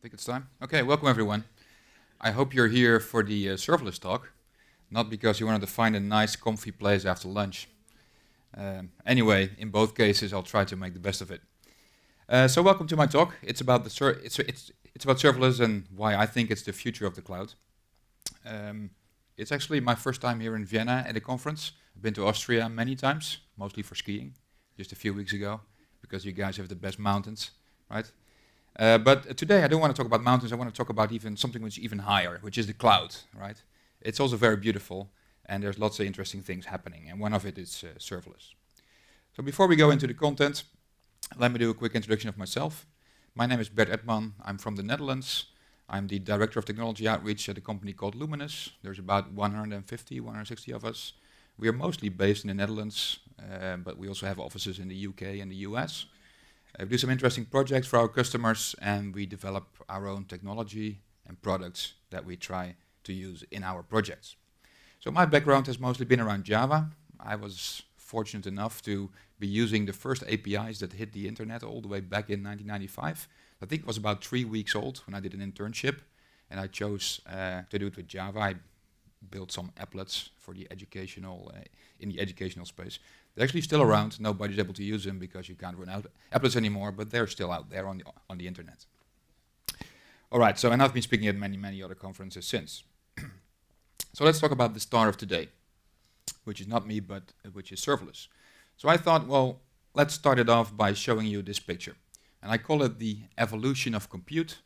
I think it's time. Okay, welcome everyone. I hope you're here for the uh, serverless talk, not because you wanted to find a nice, comfy place after lunch. Um, anyway, in both cases, I'll try to make the best of it. Uh, so, welcome to my talk. It's about the ser it's, it's it's about serverless and why I think it's the future of the cloud. Um, it's actually my first time here in Vienna at a conference. I've been to Austria many times, mostly for skiing, just a few weeks ago, because you guys have the best mountains, right? Uh, but today I don't want to talk about mountains. I want to talk about even something which is even higher, which is the cloud, right? It's also very beautiful, and there's lots of interesting things happening, and one of it is uh, serverless. So before we go into the content, let me do a quick introduction of myself. My name is Bert Edman. I'm from the Netherlands. I'm the director of technology outreach at a company called Luminous. There's about 150, 160 of us. We are mostly based in the Netherlands, uh, but we also have offices in the UK and the US. Uh, we do some interesting projects for our customers, and we develop our own technology and products that we try to use in our projects. So my background has mostly been around Java. I was fortunate enough to be using the first APIs that hit the internet all the way back in 1995. I think it was about three weeks old when I did an internship, and I chose uh, to do it with Java. I built some applets for the educational uh, in the educational space. They're actually still mm-hmm. around. Nobody's able to use them because you can't run out applets anymore, but they're still out there on the, on the internet. All right, so and I've been speaking at many, many other conferences since. so let's talk about the star of today, which is not me, but uh, which is serverless. So I thought, well, let's start it off by showing you this picture. And I call it the evolution of compute,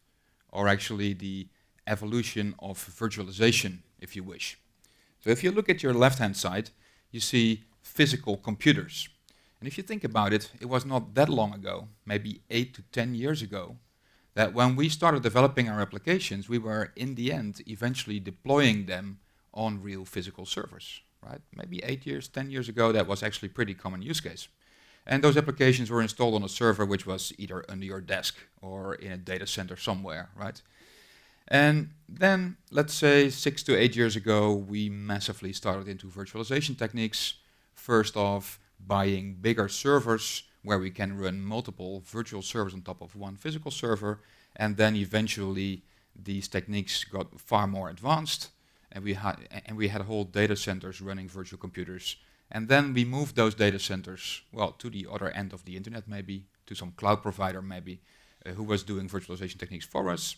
or actually the evolution of virtualization, if you wish. So if you look at your left-hand side, you see physical computers. And if you think about it, it was not that long ago, maybe eight to 10 years ago, that when we started developing our applications, we were in the end eventually deploying them on real physical servers, right? Maybe eight years, 10 years ago, that was actually pretty common use case. And those applications were installed on a server which was either under your desk or in a data center somewhere, right? And then, let's say six to eight years ago, we massively started into virtualization techniques First off, buying bigger servers where we can run multiple virtual servers on top of one physical server. And then eventually these techniques got far more advanced and we, had, and we had whole data centers running virtual computers. And then we moved those data centers, well, to the other end of the internet maybe, to some cloud provider maybe, uh, who was doing virtualization techniques for us.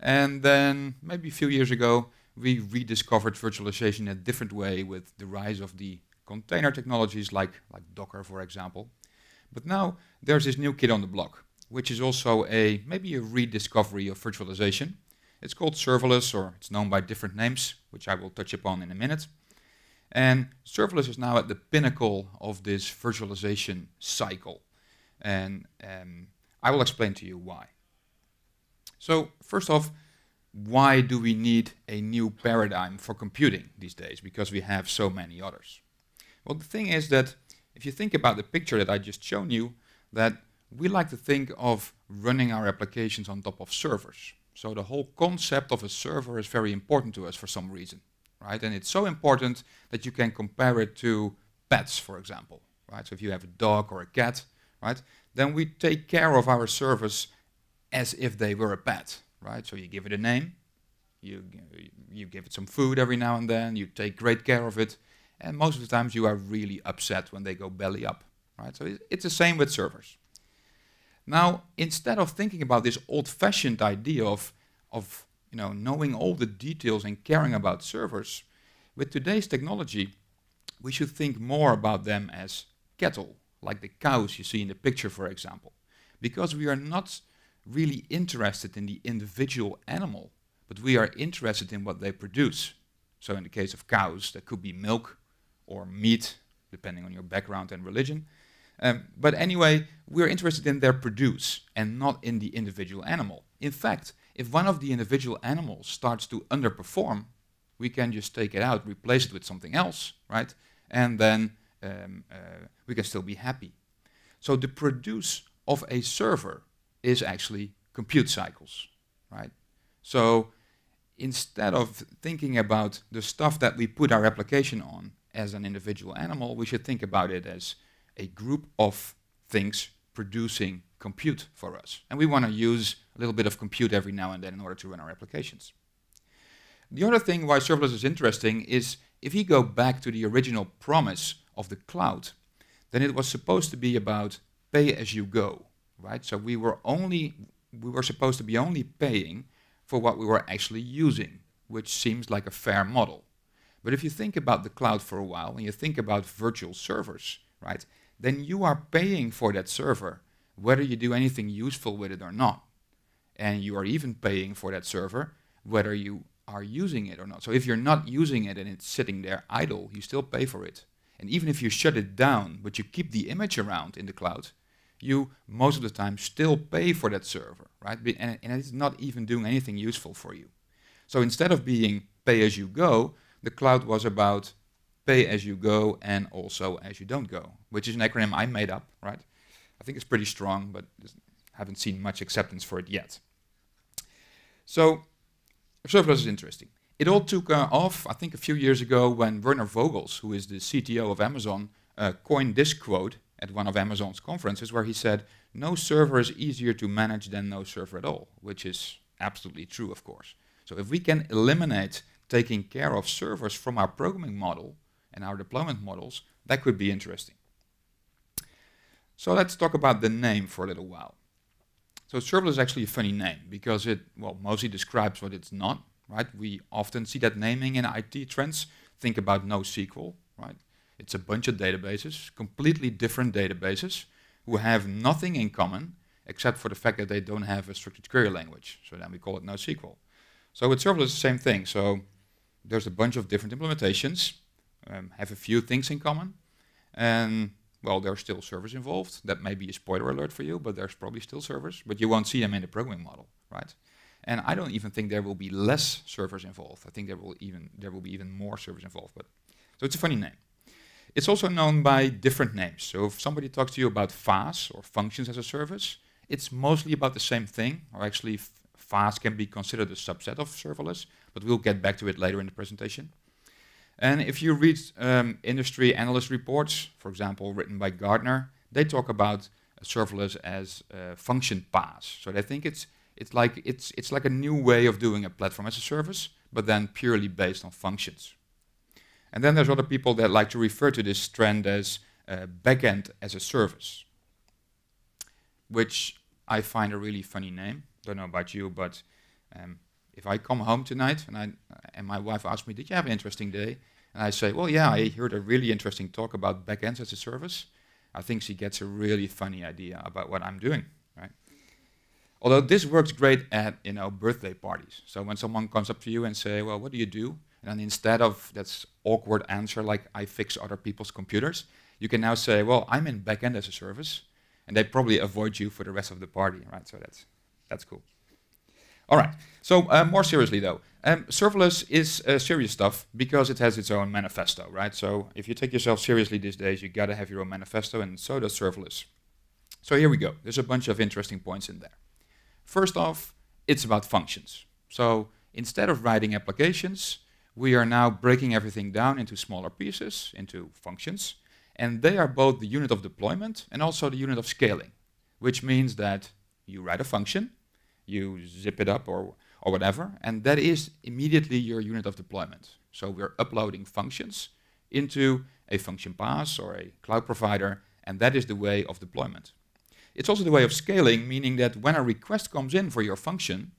And then maybe a few years ago, we rediscovered virtualization in a different way with the rise of the container technologies like, like Docker, for example. But now there's this new kid on the block, which is also a maybe a rediscovery of virtualization. It's called serverless, or it's known by different names, which I will touch upon in a minute. And serverless is now at the pinnacle of this virtualization cycle. And um, I will explain to you why. So first off, why do we need a new paradigm for computing these days? Because we have so many others. Well, the thing is that if you think about the picture that I just shown you, that we like to think of running our applications on top of servers. So the whole concept of a server is very important to us for some reason, right? And it's so important that you can compare it to pets, for example, right? So if you have a dog or a cat, right? Then we take care of our servers as if they were a pet, right? So you give it a name, you, you give it some food every now and then, you take great care of it, and most of the times you are really upset when they go belly up. Right? So it's the same with servers. Now, instead of thinking about this old-fashioned idea of, of you know, knowing all the details and caring about servers, with today's technology, we should think more about them as cattle, like the cows you see in the picture, for example. Because we are not really interested in the individual animal, but we are interested in what they produce. So in the case of cows, that could be milk, or meat, depending on your background and religion. Um, but anyway, we're interested in their produce and not in the individual animal. In fact, if one of the individual animals starts to underperform, we can just take it out, replace it with something else, right? And then um, uh, we can still be happy. So the produce of a server is actually compute cycles, right? So instead of thinking about the stuff that we put our application on, as an individual animal, we should think about it as a group of things producing compute for us. And we want to use a little bit of compute every now and then in order to run our applications. The other thing why serverless is interesting is if you go back to the original promise of the cloud, then it was supposed to be about pay as you go, right? So we were only we were supposed to be only paying for what we were actually using, which seems like a fair model. But if you think about the cloud for a while and you think about virtual servers, right, then you are paying for that server, whether you do anything useful with it or not. And you are even paying for that server, whether you are using it or not. So if you're not using it and it's sitting there idle, you still pay for it. And even if you shut it down, but you keep the image around in the cloud, you most of the time still pay for that server, right? And, it's not even doing anything useful for you. So instead of being pay as you go, the cloud was about pay as you go and also as you don't go, which is an acronym I made up, right? I think it's pretty strong, but haven't seen much acceptance for it yet. So serverless is interesting. It all took uh, off, I think, a few years ago when Werner Vogels, who is the CTO of Amazon, uh, coined this quote at one of Amazon's conferences where he said, No server is easier to manage than no server at all, which is absolutely true, of course. So if we can eliminate taking care of servers from our programming model and our deployment models, that could be interesting. So let's talk about the name for a little while. So serverless is actually a funny name because it, well, mostly describes what it's not, right? We often see that naming in IT trends. Think about NoSQL, right? It's a bunch of databases, completely different databases, who have nothing in common except for the fact that they don't have a structured query language. So then we call it NoSQL. So with serverless, the same thing. So there's a bunch of different implementations, um, have a few things in common, and well, there are still servers involved. That may be a spoiler alert for you, but there's probably still servers, but you won't see them in the programming model, right? And I don't even think there will be less servers involved. I think there will even there will be even more servers involved. But so it's a funny name. It's also known by different names. So if somebody talks to you about FAS or functions as a service, it's mostly about the same thing, or actually FAST can be considered a subset of serverless, but we'll get back to it later in the presentation. And if you read um, industry analyst reports, for example, written by Gardner, they talk about serverless as function paas. So they think it's it's like it's it's like a new way of doing a platform as a service, but then purely based on functions. And then there's other people that like to refer to this trend as uh, backend as a service, which I find a really funny name don't know about you, but um, if I come home tonight and, I, and my wife asks me, "Did you have an interesting day?" and I say, "Well, yeah, I heard a really interesting talk about backends as a service," I think she gets a really funny idea about what I'm doing, right? Although this works great at you know birthday parties. So when someone comes up to you and say, "Well, what do you do?" and instead of that awkward answer like "I fix other people's computers," you can now say, "Well, I'm in backend as a service," and they probably avoid you for the rest of the party, right? So that's that's cool. All right. So uh, more seriously though, um, serverless is uh, serious stuff because it has its own manifesto, right? So if you take yourself seriously these days, you gotta have your own manifesto, and so does serverless. So here we go. There's a bunch of interesting points in there. First off, it's about functions. So instead of writing applications, we are now breaking everything down into smaller pieces, into functions, and they are both the unit of deployment and also the unit of scaling, which means that you write a function you zip it up or, or whatever, and that is immediately your unit of deployment. So we're uploading functions into a function pass or a cloud provider, and that is the way of deployment. It's also the way of scaling, meaning that when a request comes in for your function,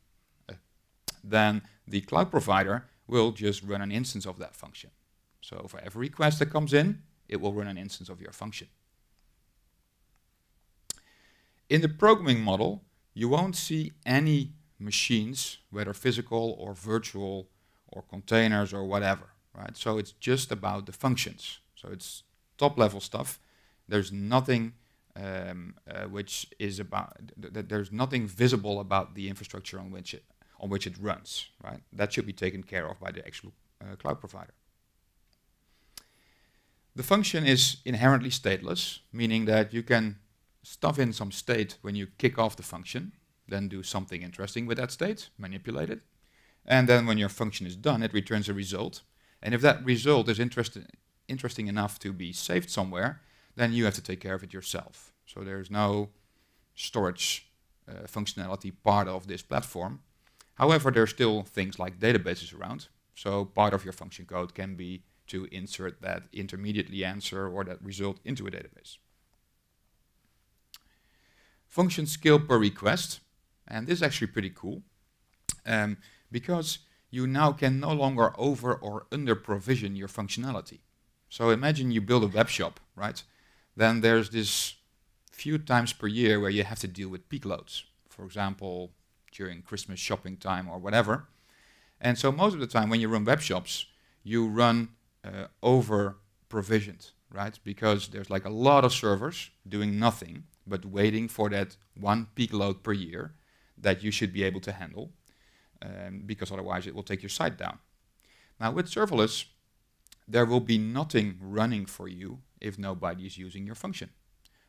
then the cloud provider will just run an instance of that function. So for every request that comes in, it will run an instance of your function. In the programming model, you won't see any machines, whether physical or virtual or containers or whatever, right? So it's just about the functions. So it's top level stuff. There's nothing um, uh, which is about th th there's nothing visible about the infrastructure on which it, on which it runs, right? That should be taken care of by the actual uh, cloud provider. The function is inherently stateless, meaning that you can stuff in some state when you kick off the function, then do something interesting with that state, manipulate it. And then when your function is done, it returns a result. And if that result is interest interesting enough to be saved somewhere, then you have to take care of it yourself. So there's no storage uh, functionality part of this platform. However, there are still things like databases around. So part of your function code can be to insert that intermediate answer or that result into a database function scale per request. And this is actually pretty cool um, because you now can no longer over or under provision your functionality. So imagine you build a web shop, right? Then there's this few times per year where you have to deal with peak loads. For example, during Christmas shopping time or whatever. And so most of the time when you run web shops, you run uh, over provisioned, right? Because there's like a lot of servers doing nothing but waiting for that one peak load per year that you should be able to handle, um, because otherwise it will take your site down. Now with serverless, there will be nothing running for you if nobody is using your function.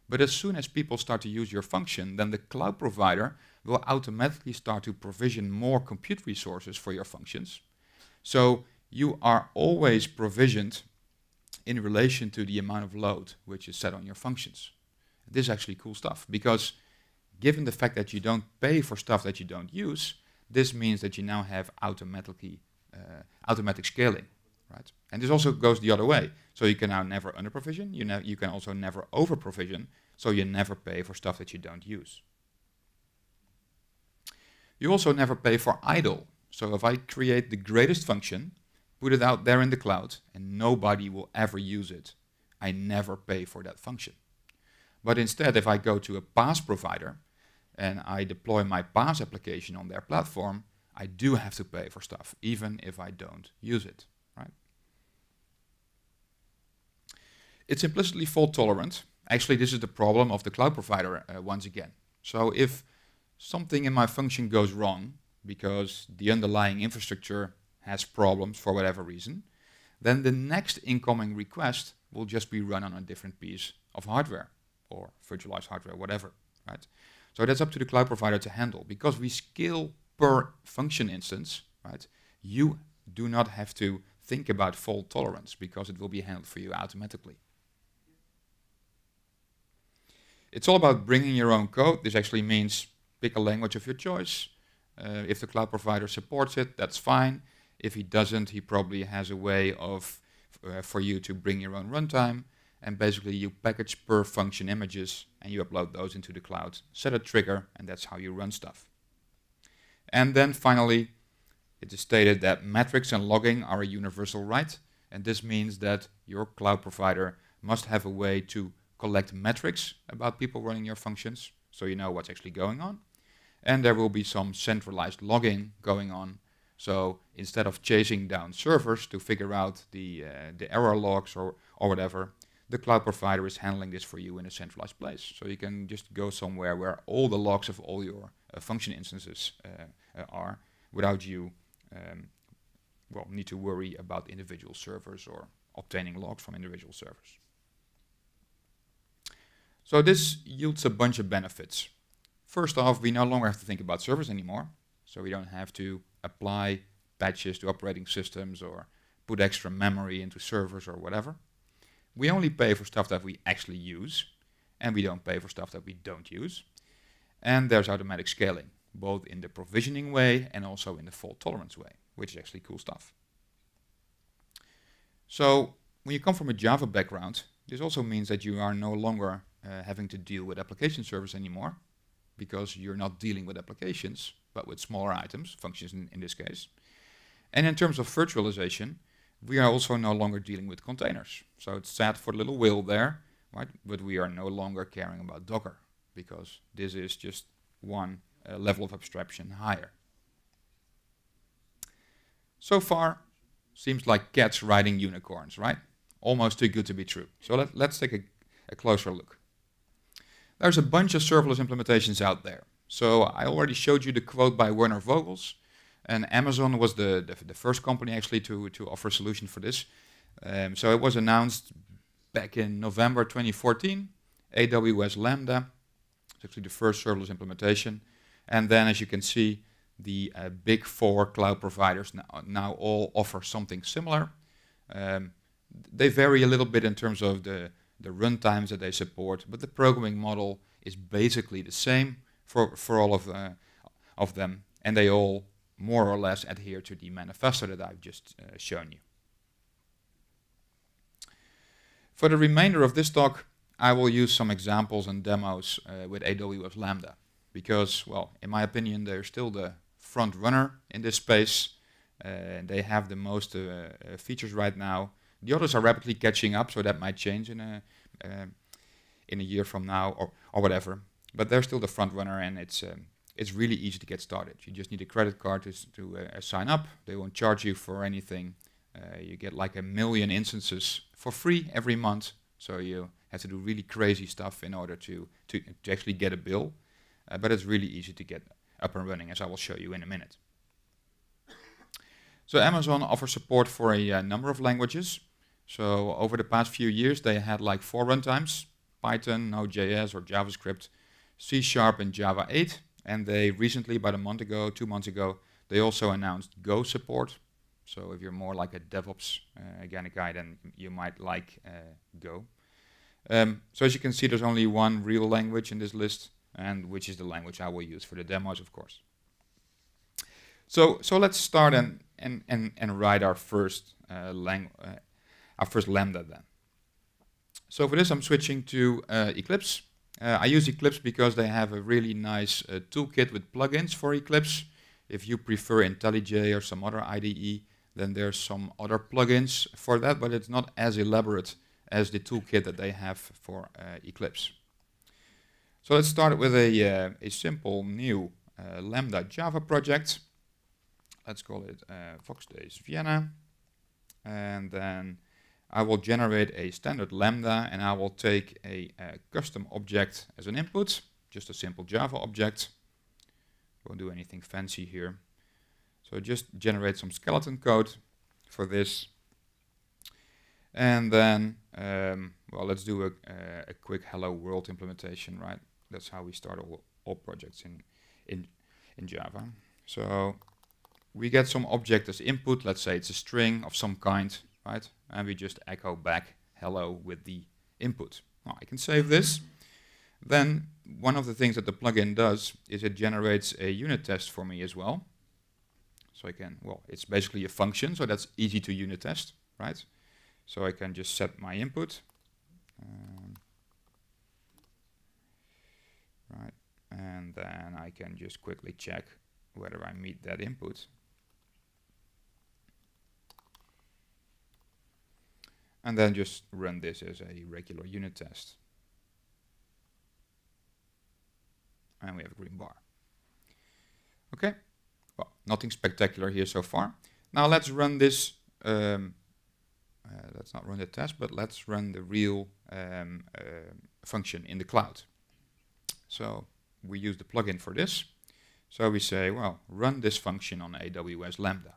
But as soon as people start to use your function, then the cloud provider will automatically start to provision more compute resources for your functions. So you are always provisioned in relation to the amount of load which is set on your functions. This is actually cool stuff because given the fact that you don't pay for stuff that you don't use, this means that you now have automatically uh, automatic scaling, right? And this also goes the other way. So you can now never under provision. You know you can also never over provision. So you never pay for stuff that you don't use. You also never pay for idle. So if I create the greatest function, put it out there in the cloud, and nobody will ever use it, I never pay for that function. But instead, if I go to a PaaS provider and I deploy my PaaS application on their platform, I do have to pay for stuff, even if I don't use it. Right? It's implicitly fault tolerant. Actually, this is the problem of the cloud provider uh, once again. So if something in my function goes wrong because the underlying infrastructure has problems for whatever reason, then the next incoming request will just be run on a different piece of hardware or virtualized hardware, whatever, right? So that's up to the cloud provider to handle. Because we scale per function instance, right? You do not have to think about fault tolerance because it will be handled for you automatically. It's all about bringing your own code. This actually means pick a language of your choice. Uh, if the cloud provider supports it, that's fine. If he doesn't, he probably has a way of uh, for you to bring your own runtime and basically you package per function images and you upload those into the cloud, set a trigger, and that's how you run stuff. And then finally, it is stated that metrics and logging are a universal right, and this means that your cloud provider must have a way to collect metrics about people running your functions, so you know what's actually going on. And there will be some centralized logging going on so instead of chasing down servers to figure out the uh, the error logs or or whatever, the cloud provider is handling this for you in a centralized place. So you can just go somewhere where all the logs of all your uh, function instances uh, uh, are without you um, well, need to worry about individual servers or obtaining logs from individual servers. So this yields a bunch of benefits. First off, we no longer have to think about servers anymore. So we don't have to apply patches to operating systems or put extra memory into servers or whatever. We only pay for stuff that we actually use, and we don't pay for stuff that we don't use. And there's automatic scaling, both in the provisioning way and also in the fault tolerance way, which is actually cool stuff. So when you come from a Java background, this also means that you are no longer uh, having to deal with application servers anymore, because you're not dealing with applications, but with smaller items, functions in, in this case. And in terms of virtualization, we are also no longer dealing with containers. So it's sad for little Will there, right? But we are no longer caring about Docker because this is just one uh, level of abstraction higher. So far, seems like cats riding unicorns, right? Almost too good to be true. So let, us take a, a closer look. There's a bunch of serverless implementations out there. So I already showed you the quote by Werner Vogels, and Amazon was the, the, the first company actually to to offer a solution for this. Um, so it was announced back in November 2014, AWS Lambda. It's actually the first serverless implementation, and then as you can see, the uh, big four cloud providers now, now all offer something similar. Um, they vary a little bit in terms of the the runtimes that they support, but the programming model is basically the same for for all of uh, of them, and they all more or less adhere to the manifesto that I've just uh, shown you. For the remainder of this talk, I will use some examples and demos uh, with AWS Lambda because, well, in my opinion, they're still the front runner in this space. Uh, they have the most uh, uh, features right now. The others are rapidly catching up, so that might change in a uh, in a year from now or, or whatever. But they're still the front runner, and it's um, it's really easy to get started. You just need a credit card to, to uh, sign up. They won't charge you for anything. Uh, you get like a million instances for free every month. So you have to do really crazy stuff in order to, to, to actually get a bill. Uh, but it's really easy to get up and running, as I will show you in a minute. So Amazon offers support for a uh, number of languages. So over the past few years, they had like four runtimes, Python, Node.js or JavaScript, C Sharp and Java 8. And they recently, about a month ago, two months ago, they also announced Go support. So if you're more like a DevOps uh, again a guy, then you might like uh, Go. Um, so as you can see, there's only one real language in this list, and which is the language I will use for the demos, of course. So so let's start and and and, and write our first uh, lang uh, our first lambda then. So for this, I'm switching to uh, Eclipse. Uh, I use Eclipse because they have a really nice uh, toolkit with plugins for Eclipse. If you prefer IntelliJ or some other IDE, then there's some other plugins for that, but it's not as elaborate as the toolkit that they have for uh, Eclipse. So let's start with a, uh, a simple new uh, Lambda Java project. Let's call it uh, Fox Days Vienna. And then I will generate a standard lambda and I will take a, a custom object as an input, just a simple Java object. Won't do anything fancy here. So just generate some skeleton code for this. And then, um, well, let's do a, uh, a quick hello world implementation, right? That's how we start all, all projects in, in, in Java. So we get some object as input. Let's say it's a string of some kind right? And we just echo back hello with the input. I can save this. Then one of the things that the plugin does is it generates a unit test for me as well. So I can, well, it's basically a function, so that's easy to unit test, right? So I can just set my input. Um, right, and then I can just quickly check whether I meet that input. and then just run this as a regular unit test. And we have a green bar. Okay, well, nothing spectacular here so far. Now let's run this, um, uh, let's not run the test, but let's run the real um, uh, function in the cloud. So we use the plugin for this. So we say, well, run this function on AWS Lambda.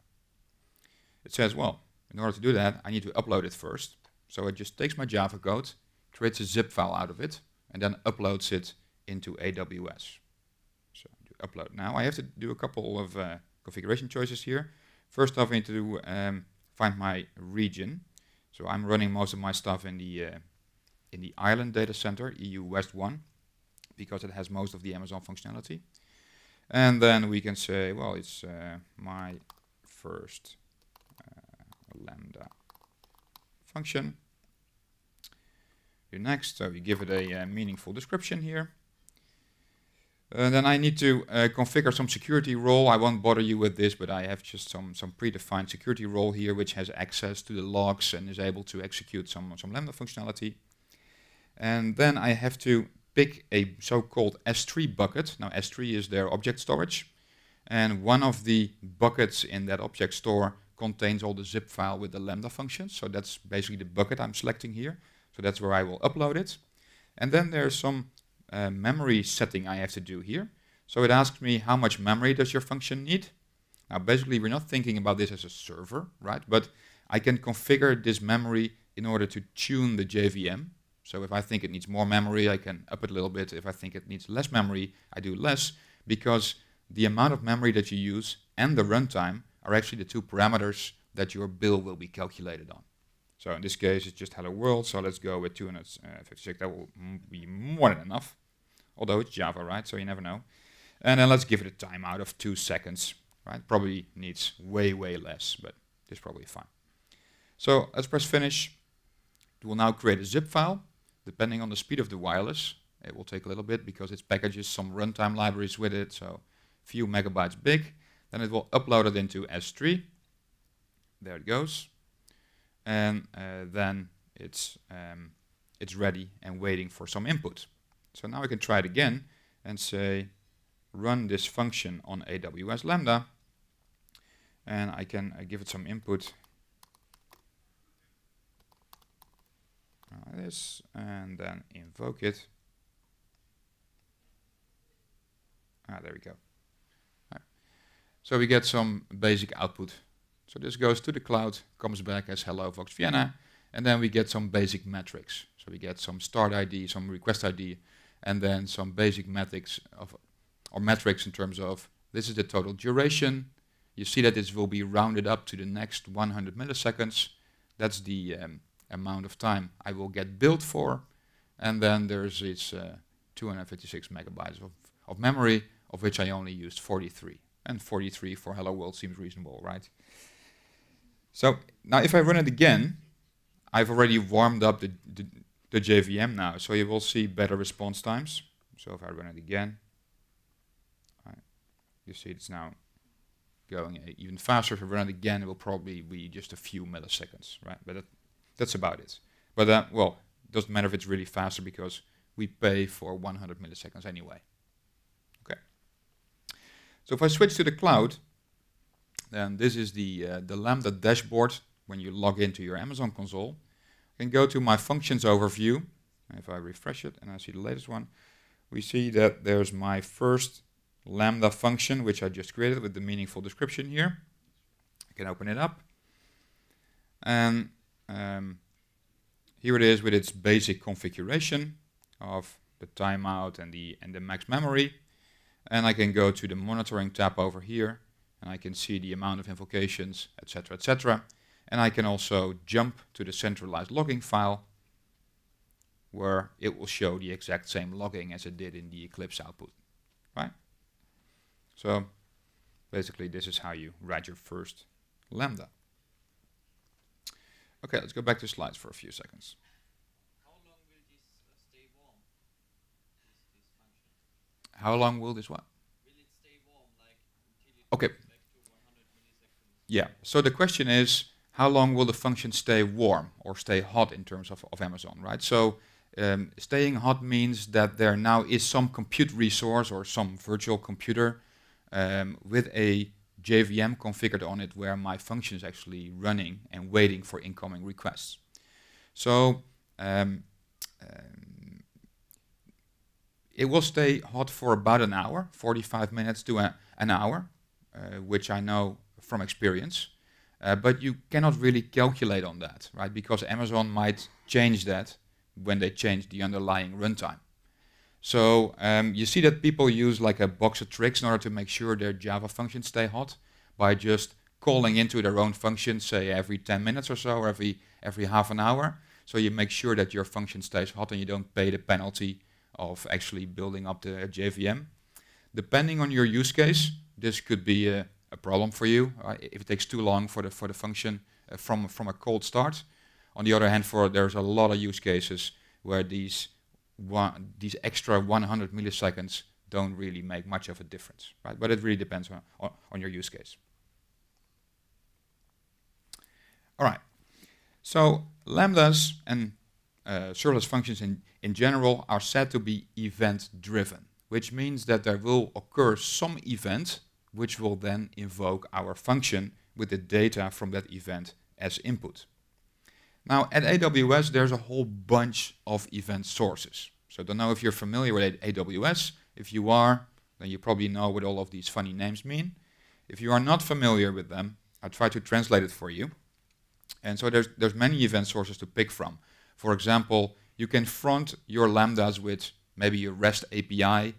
It says, well, in order to do that, I need to upload it first. So it just takes my Java code, creates a zip file out of it, and then uploads it into AWS. So upload. Now I have to do a couple of uh, configuration choices here. First off, I need to um, find my region. So I'm running most of my stuff in the uh, in the Ireland data center, EU West 1, because it has most of the Amazon functionality. And then we can say, well, it's uh, my first lambda function. Do next, so we give it a uh, meaningful description here. And uh, then I need to uh, configure some security role. I won't bother you with this, but I have just some, some predefined security role here, which has access to the logs and is able to execute some, some Lambda functionality. And then I have to pick a so-called S3 bucket. Now S3 is their object storage. And one of the buckets in that object store contains all the zip file with the Lambda functions. So that's basically the bucket I'm selecting here. So that's where I will upload it. And then there's some uh, memory setting I have to do here. So it asks me how much memory does your function need? Now basically we're not thinking about this as a server, right? But I can configure this memory in order to tune the JVM. So if I think it needs more memory, I can up it a little bit. If I think it needs less memory, I do less because the amount of memory that you use and the runtime are actually the two parameters that your bill will be calculated on. So in this case, it's just hello world. So let's go with 256. That will be more than enough. Although it's Java, right? So you never know. And then let's give it a timeout of two seconds, right? Probably needs way, way less, but it's probably fine. So let's press finish. It will now create a zip file. Depending on the speed of the wireless, it will take a little bit because it packages some runtime libraries with it. So few megabytes big. Then it will upload it into S3. There it goes. And uh, then it's, um, it's ready and waiting for some input. So now I can try it again and say, run this function on AWS Lambda. And I can uh, give it some input. Like this, and then invoke it. Ah, there we go. So we get some basic output. So this goes to the cloud, comes back as hello Vox Vienna, and then we get some basic metrics. So we get some start ID, some request ID, and then some basic metrics of or metrics in terms of this is the total duration. You see that this will be rounded up to the next 100 milliseconds. That's the um, amount of time I will get billed for. And then there's this uh, 256 megabytes of, of memory, of which I only used 43 and 43 for hello world seems reasonable, right? So now if I run it again, I've already warmed up the, the, the JVM now, so you will see better response times. So if I run it again, right, you see it's now going even faster. If I run it again, it will probably be just a few milliseconds, right? But that, that's about it. But uh, well, doesn't matter if it's really faster because we pay for 100 milliseconds anyway. So if I switch to the cloud, then this is the, uh, the Lambda dashboard when you log into your Amazon console. I can go to my functions overview. If I refresh it and I see the latest one, we see that there's my first Lambda function, which I just created with the meaningful description here. I can open it up. And um, here it is with its basic configuration of the timeout and the, and the max memory. And I can go to the monitoring tab over here, and I can see the amount of invocations, etc., etc. And I can also jump to the centralized logging file, where it will show the exact same logging as it did in the Eclipse output, right? So basically, this is how you write your first Lambda. Okay, let's go back to slides for a few seconds. How long will this what? Will like okay. Yeah. So the question is, how long will the function stay warm or stay hot in terms of, of Amazon, right? So um, staying hot means that there now is some compute resource or some virtual computer um, with a JVM configured on it where my function is actually running and waiting for incoming requests. So um, um it will stay hot for about an hour, 45 minutes to a, an hour, uh, which I know from experience. Uh, but you cannot really calculate on that, right? Because Amazon might change that when they change the underlying runtime. So um, you see that people use like a box of tricks in order to make sure their Java functions stay hot by just calling into their own function, say every 10 minutes or so, or every every half an hour. So you make sure that your function stays hot and you don't pay the penalty of actually building up the JVM. Depending on your use case, this could be a, a problem for you uh, if it takes too long for the for the function uh, from from a cold start. On the other hand, for there's a lot of use cases where these one, these extra 100 milliseconds don't really make much of a difference, right? But it really depends on, on, on your use case. All right, so lambdas and uh, serverless functions in, in general are said to be event driven, which means that there will occur some event which will then invoke our function with the data from that event as input. Now at AWS, there's a whole bunch of event sources. So I don't know if you're familiar with AWS. If you are, then you probably know what all of these funny names mean. If you are not familiar with them, I'll try to translate it for you. And so there's, there's many event sources to pick from. For example, you can front your Lambdas with maybe your REST API,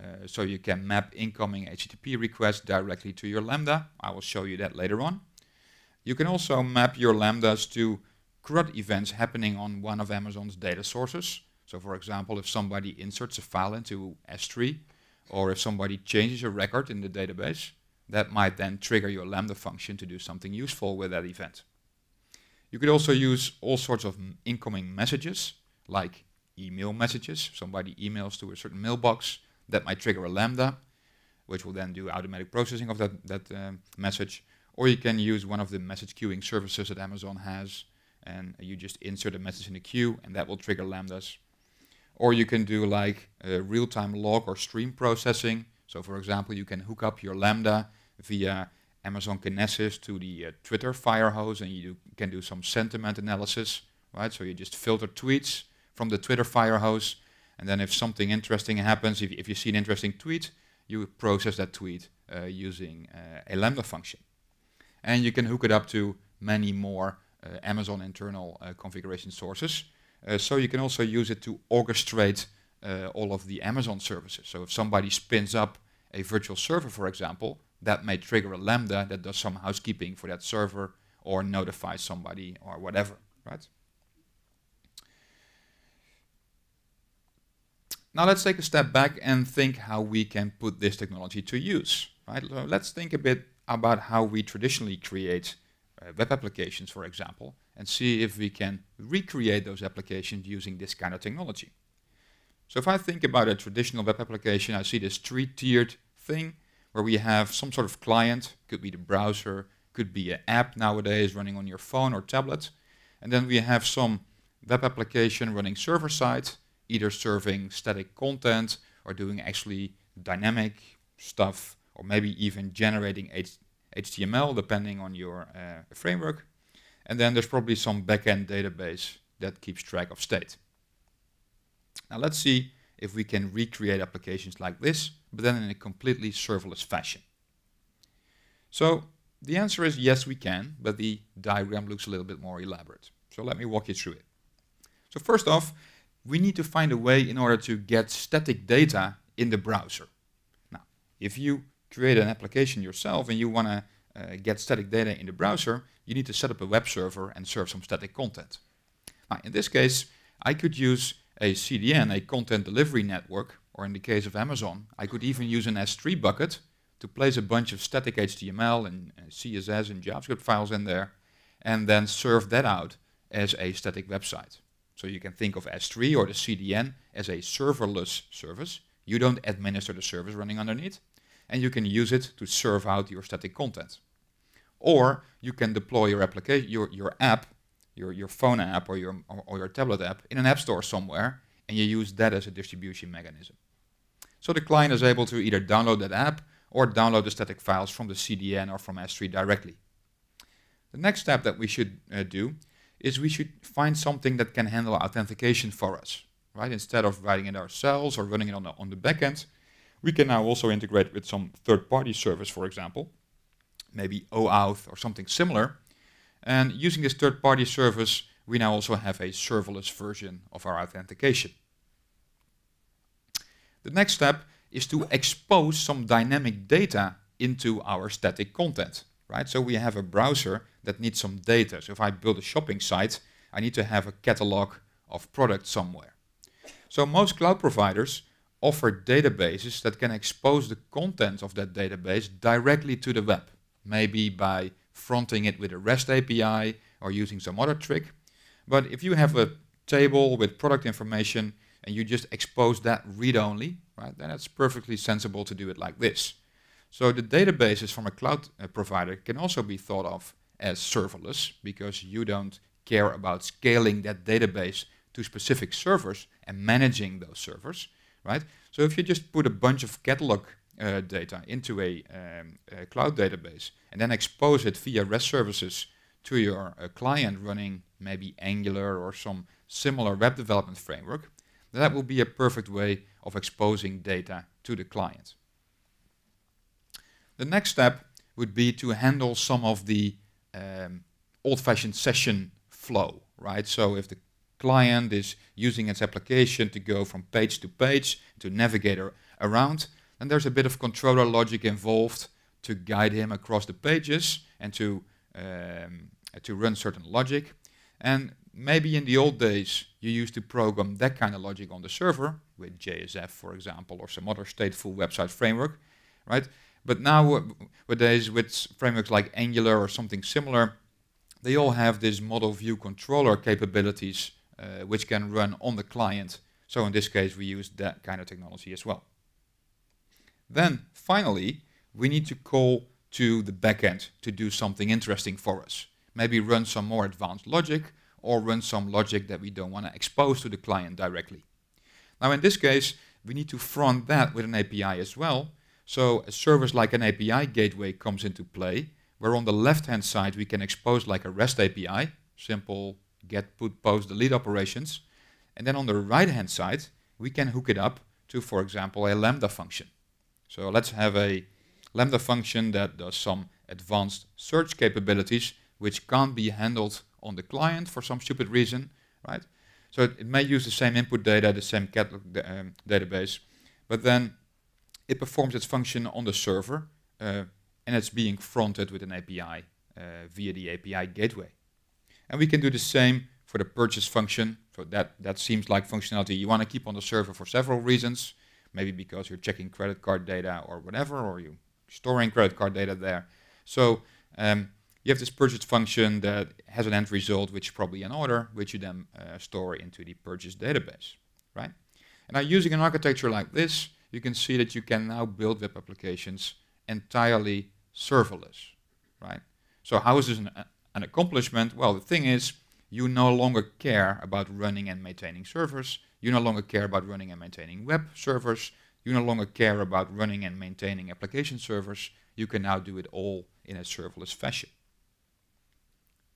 uh, so you can map incoming HTTP requests directly to your Lambda. I will show you that later on. You can also map your Lambdas to CRUD events happening on one of Amazon's data sources. So for example, if somebody inserts a file into S3, or if somebody changes a record in the database, that might then trigger your Lambda function to do something useful with that event. You could also use all sorts of incoming messages, like email messages. Somebody emails to a certain mailbox that might trigger a Lambda, which will then do automatic processing of that, that uh, message. Or you can use one of the message queuing services that Amazon has, and you just insert a message in the queue, and that will trigger Lambdas. Or you can do like a real-time log or stream processing. So for example, you can hook up your Lambda via Amazon Kinesis to the uh, Twitter firehose, and you do, can do some sentiment analysis, right? So you just filter tweets from the Twitter firehose, and then if something interesting happens, if, if you see an interesting tweet, you process that tweet uh, using uh, a Lambda function. And you can hook it up to many more uh, Amazon internal uh, configuration sources. Uh, so you can also use it to orchestrate all of the Amazon services. So if somebody spins up a virtual server, for example, that may trigger a lambda that does some housekeeping for that server or notify somebody or whatever, right? Now let's take a step back and think how we can put this technology to use, right? So let's think a bit about how we traditionally create uh, web applications, for example, and see if we can recreate those applications using this kind of technology. So if I think about a traditional web application, I see this three-tiered thing where we have some sort of client, could be the browser, could be an app nowadays running on your phone or tablet. And then we have some web application running server side, either serving static content or doing actually dynamic stuff, or maybe even generating HTML depending on your uh, framework. And then there's probably some backend database that keeps track of state. Now let's see if we can recreate applications like this, but then in a completely serverless fashion? So the answer is yes, we can, but the diagram looks a little bit more elaborate. So let me walk you through it. So first off, we need to find a way in order to get static data in the browser. Now, if you create an application yourself and you want to uh, get static data in the browser, you need to set up a web server and serve some static content. Now, in this case, I could use a CDN, a content delivery network, or in the case of Amazon, I could even use an S3 bucket to place a bunch of static HTML and CSS and JavaScript files in there, and then serve that out as a static website. So you can think of S3 or the CDN as a serverless service. You don't administer the service running underneath, and you can use it to serve out your static content. Or you can deploy your, application, your, your app your, your phone app or your, or, or your tablet app in an app store somewhere, and you use that as a distribution mechanism. So the client is able to either download that app or download the static files from the CDN or from S3 directly. The next step that we should uh, do is we should find something that can handle authentication for us, right? Instead of writing it ourselves or running it on the, on the backend, we can now also integrate with some third-party service, for example, maybe OAuth or something similar, and using this third-party service, we now also have a serverless version of our authentication. The next step is to expose some dynamic data into our static content, right? So we have a browser that needs some data. So if I build a shopping site, I need to have a catalog of products somewhere. So most cloud providers offer databases that can expose the content of that database directly to the web, maybe by fronting it with a REST API or using some other trick. But if you have a table with product information and you just expose that read-only, right, then it's perfectly sensible to do it like this. So the databases from a cloud uh, provider can also be thought of as serverless because you don't care about scaling that database to specific servers and managing those servers, right? So if you just put a bunch of catalog uh, data into a, um, a, cloud database and then expose it via REST services to your uh, client running maybe Angular or some similar web development framework, that will be a perfect way of exposing data to the client. The next step would be to handle some of the um, old-fashioned session flow, right? So if the client is using its application to go from page to page to navigate around, and there's a bit of controller logic involved to guide him across the pages and to, um, uh, to run certain logic. And maybe in the old days, you used to program that kind of logic on the server with JSF, for example, or some other stateful website framework, right? But now, nowadays, uh, with frameworks like Angular or something similar, they all have this model view controller capabilities uh, which can run on the client. So in this case, we use that kind of technology as well. Then finally, we need to call to the backend to do something interesting for us. Maybe run some more advanced logic or run some logic that we don't want to expose to the client directly. Now in this case, we need to front that with an API as well. So a service like an API gateway comes into play, where on the left-hand side we can expose like a REST API, simple get, put, post, delete operations. And then on the right-hand side, we can hook it up to, for example, a Lambda function. So let's have a Lambda function that does some advanced search capabilities which can't be handled on the client for some stupid reason, right? So it, it may use the same input data, the same catalog um, database, but then it performs its function on the server uh, and it's being fronted with an API uh, via the API gateway. And we can do the same for the purchase function. So that, that seems like functionality you want to keep on the server for several reasons maybe because you're checking credit card data or whatever, or you're storing credit card data there. So um, you have this purchase function that has an end result, which is probably an order, which you then uh, store into the purchase database, right? And now using an architecture like this, you can see that you can now build web applications entirely serverless, right? So how is this an, an accomplishment? Well, the thing is, you no longer care about running and maintaining servers. You no longer care about running and maintaining web servers. You no longer care about running and maintaining application servers. You can now do it all in a serverless fashion.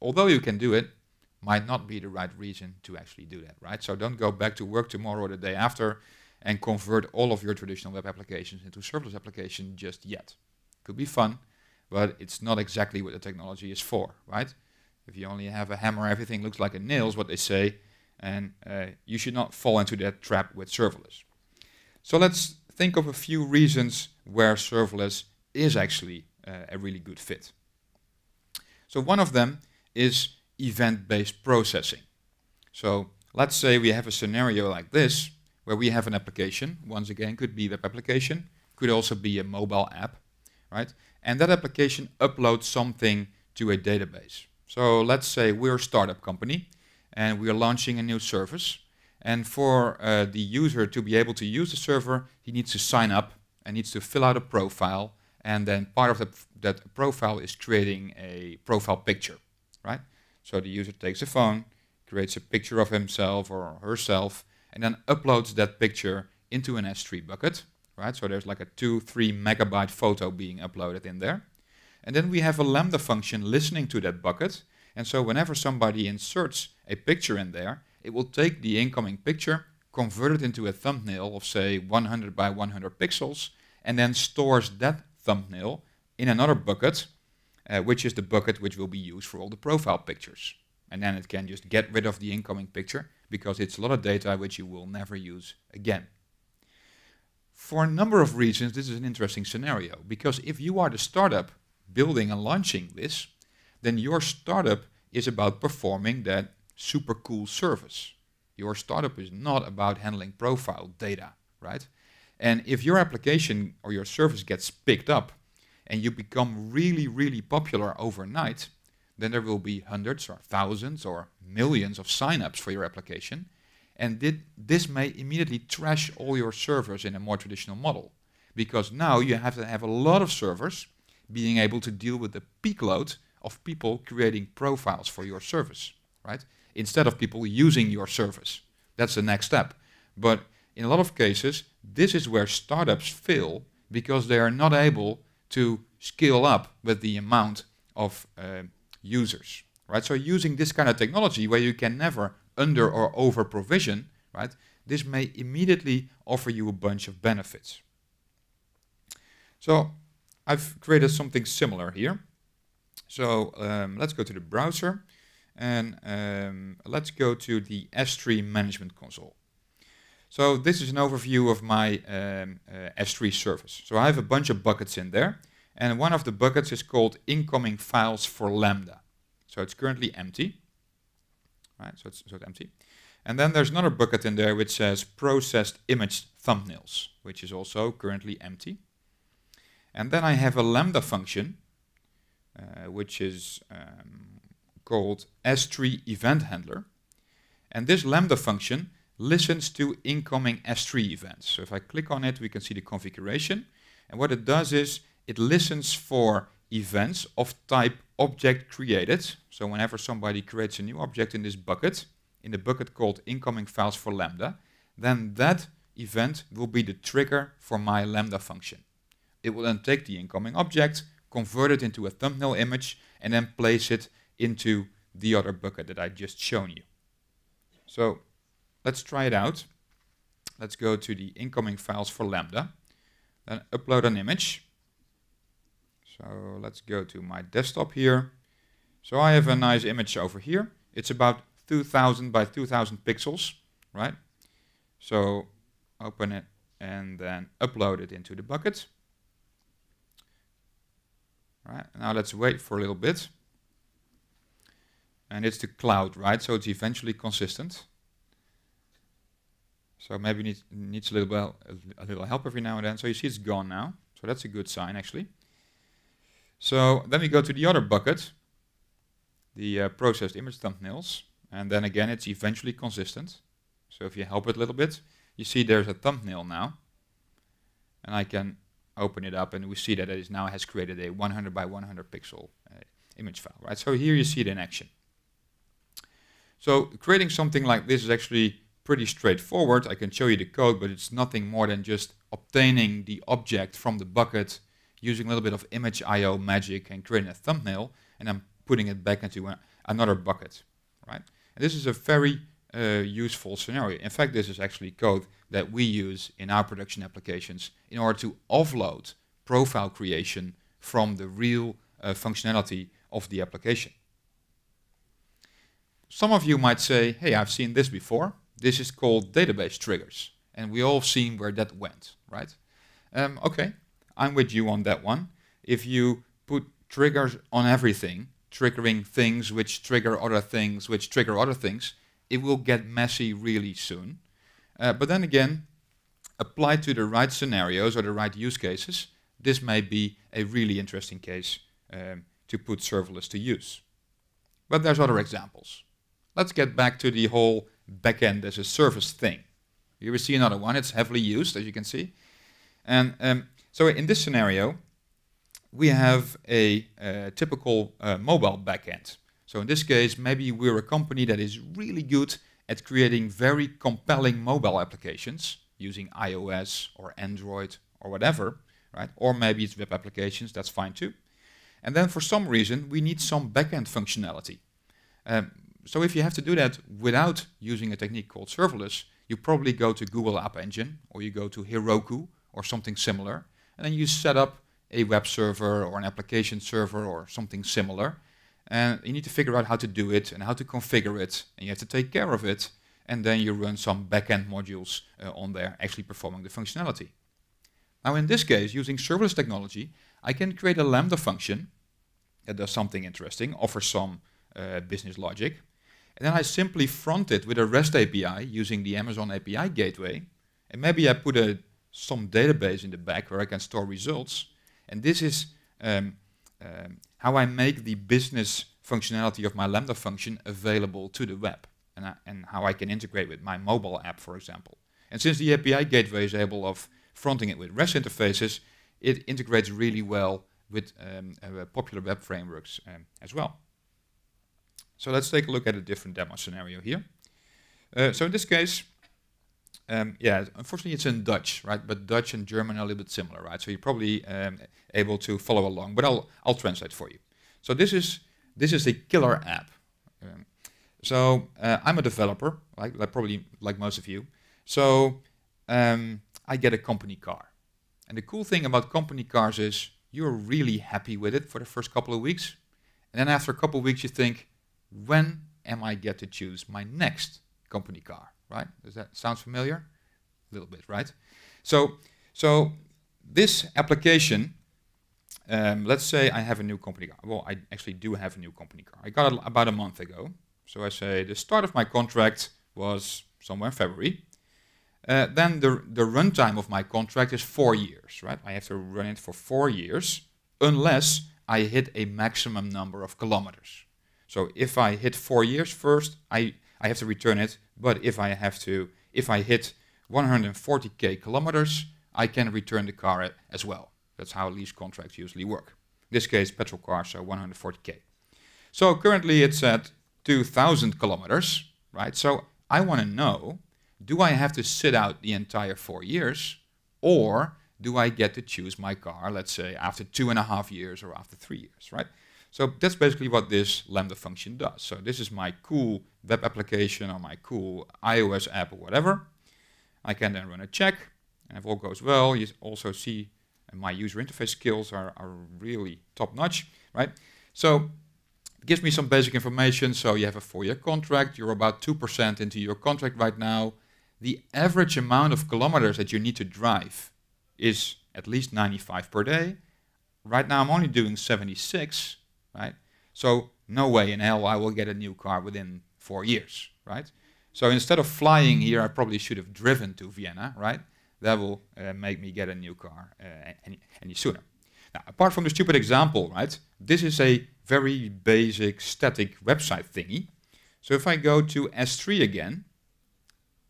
Although you can do it, might not be the right reason to actually do that, right? So don't go back to work tomorrow or the day after and convert all of your traditional web applications into serverless applications just yet. Could be fun, but it's not exactly what the technology is for, right? If you only have a hammer, everything looks like a nail, is what they say, and uh, you should not fall into that trap with serverless. So let's think of a few reasons where serverless is actually uh, a really good fit. So one of them is event-based processing. So let's say we have a scenario like this, where we have an application, once again, could be web application, could also be a mobile app, right? And that application uploads something to a database. So let's say we're a startup company and we are launching a new service. And for uh, the user to be able to use the server, he needs to sign up and needs to fill out a profile. And then part of the, that profile is creating a profile picture, right? So the user takes a phone, creates a picture of himself or herself, and then uploads that picture into an S3 bucket, right? So there's like a two, three megabyte photo being uploaded in there. And then we have a lambda function listening to that bucket. And so whenever somebody inserts a picture in there, it will take the incoming picture, convert it into a thumbnail of say 100 by 100 pixels, and then stores that thumbnail in another bucket, uh, which is the bucket which will be used for all the profile pictures. And then it can just get rid of the incoming picture because it's a lot of data which you will never use again. For a number of reasons, this is an interesting scenario because if you are the startup building and launching this, then your startup is about performing that super cool service. Your startup is not about handling profile data, right? And if your application or your service gets picked up and you become really, really popular overnight, then there will be hundreds or thousands or millions of signups for your application. And did, this may immediately trash all your servers in a more traditional model because now you have to have a lot of servers being able to deal with the peak load of people creating profiles for your service, right? Instead of people using your service. That's the next step. But in a lot of cases, this is where startups fail because they are not able to scale up with the amount of uh, users, right? So using this kind of technology where you can never under or over provision, right? This may immediately offer you a bunch of benefits. So I've created something similar here. So um, let's go to the browser and um, let's go to the S3 Management Console. So this is an overview of my um, uh, S3 service. So I have a bunch of buckets in there and one of the buckets is called incoming files for Lambda. So it's currently empty. right? so it's, so it's empty. And then there's another bucket in there which says processed image thumbnails, which is also currently empty. And then I have a lambda function, uh, which is um, called S3 event handler. And this lambda function listens to incoming S3 events. So if I click on it, we can see the configuration. And what it does is it listens for events of type object created. So whenever somebody creates a new object in this bucket, in the bucket called incoming files for lambda, then that event will be the trigger for my lambda function it will then take the incoming object, convert it into a thumbnail image, and then place it into the other bucket that I just shown you. So let's try it out. Let's go to the incoming files for Lambda, then upload an image. So let's go to my desktop here. So I have a nice image over here. It's about 2000 by 2000 pixels, right? So open it and then upload it into the bucket. Right, now let's wait for a little bit. And it's the cloud, right? So it's eventually consistent. So maybe needs, needs a, little well, a, a little help every now and then. So you see it's gone now. So that's a good sign, actually. So then we go to the other bucket, the uh, processed image thumbnails. And then again, it's eventually consistent. So if you help it a little bit, you see there's a thumbnail now. And I can open it up and we see that it now has created a 100 by 100 pixel uh, image file, right? So here you see it in action. So creating something like this is actually pretty straightforward. I can show you the code, but it's nothing more than just obtaining the object from the bucket using a little bit of image IO magic and creating a thumbnail and I'm putting it back into another bucket, right? And this is a very uh, useful scenario. In fact, this is actually code that we use in our production applications in order to offload profile creation from the real uh, functionality of the application. Some of you might say, hey, I've seen this before. This is called database triggers. And we all seen where that went, right? Um, okay, I'm with you on that one. If you put triggers on everything, triggering things which trigger other things, which trigger other things, it will get messy really soon. Uh, but then again, applied to the right scenarios or the right use cases, this may be a really interesting case um, to put serverless to use. But there's other examples. Let's get back to the whole backend as a service thing. Here we see another one. It's heavily used, as you can see. And um, so in this scenario, we have a uh, typical uh, mobile backend. So in this case, maybe we're a company that is really good at creating very compelling mobile applications using iOS or Android or whatever, right? Or maybe it's web applications, that's fine too. And then for some reason, we need some backend functionality. Um, so if you have to do that without using a technique called serverless, you probably go to Google App Engine or you go to Heroku or something similar, and then you set up a web server or an application server or something similar, and you need to figure out how to do it and how to configure it. And you have to take care of it. And then you run some backend modules uh, on there actually performing the functionality. Now in this case, using serverless technology, I can create a Lambda function that does something interesting, offers some uh, business logic. And then I simply front it with a REST API using the Amazon API gateway. And maybe I put a, some database in the back where I can store results. And this is um, um, how I make the business functionality of my Lambda function available to the web and, I, and how I can integrate with my mobile app, for example. And since the API gateway is able of fronting it with REST interfaces, it integrates really well with um, uh, popular web frameworks um, as well. So let's take a look at a different demo scenario here. Uh, so in this case, um, yeah, unfortunately it's in Dutch, right? But Dutch and German are a little bit similar, right? So you're probably um, able to follow along, but I'll, I'll translate for you. So this is, this is a killer app. Um, so uh, I'm a developer, like, like, probably like most of you. So um, I get a company car. And the cool thing about company cars is you're really happy with it for the first couple of weeks. And then after a couple of weeks, you think, when am I get to choose my next company car? right? Does that sound familiar? A little bit, right? So, so this application, um, let's say I have a new company car. Well, I actually do have a new company car. I got it about a month ago. So I say the start of my contract was somewhere in February. Uh, then the, the runtime of my contract is four years, right? I have to run it for four years unless I hit a maximum number of kilometers. So if I hit four years first, I, I have to return it but if I have to, if I hit 140k kilometers, I can return the car as well. That's how lease contracts usually work. In this case, petrol cars are 140k. So currently it's at 2,000 kilometers, right? So I want to know, do I have to sit out the entire four years or do I get to choose my car, let's say after two and a half years or after three years, right? So that's basically what this Lambda function does. So this is my cool web application or my cool iOS app or whatever. I can then run a check. And if all goes well, you also see my user interface skills are, are really top notch, right? So it gives me some basic information. So you have a four-year contract. You're about 2% into your contract right now. The average amount of kilometers that you need to drive is at least 95 per day. Right now, I'm only doing 76 right? So no way in hell I will get a new car within four years, right? So instead of flying here, I probably should have driven to Vienna, right? That will uh, make me get a new car uh, any, any sooner. Now, apart from the stupid example, right? This is a very basic static website thingy. So if I go to S3 again,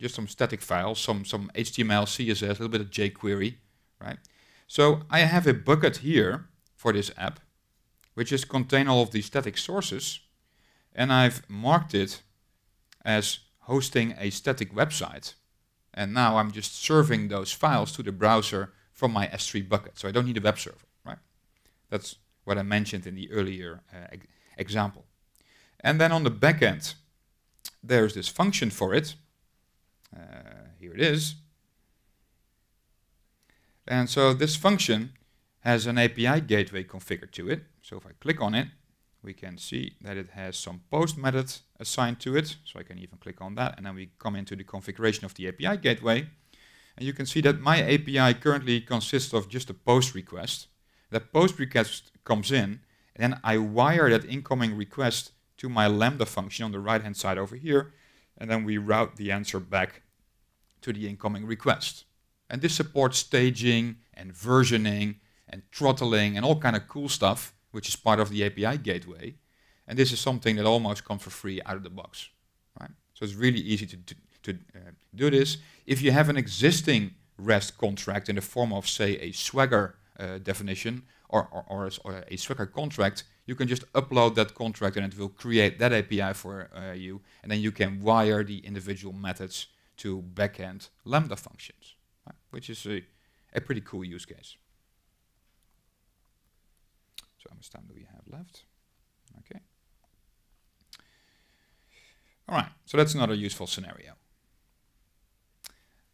just some static files, some, some HTML, CSS, a little bit of jQuery, right? So I have a bucket here for this app which just contain all of these static sources. And I've marked it as hosting a static website. And now I'm just serving those files to the browser from my S3 bucket. So I don't need a web server, right? That's what I mentioned in the earlier uh, example. And then on the backend, there's this function for it. Uh, here it is. And so this function has an API gateway configured to it. So if I click on it, we can see that it has some post method assigned to it. So I can even click on that and then we come into the configuration of the API gateway. And you can see that my API currently consists of just a post request. That post request comes in and then I wire that incoming request to my Lambda function on the right hand side over here. And then we route the answer back to the incoming request. And this supports staging and versioning and throttling and all kind of cool stuff which is part of the API gateway. And this is something that almost comes for free out of the box. Right? So it's really easy to, to, to uh, do this. If you have an existing REST contract in the form of, say, a Swagger uh, definition or, or, or, or, a Swagger contract, you can just upload that contract and it will create that API for uh, you. And then you can wire the individual methods to backend Lambda functions, right? which is a, a pretty cool use case. So how much time do we have left? Okay. All right, so that's another useful scenario.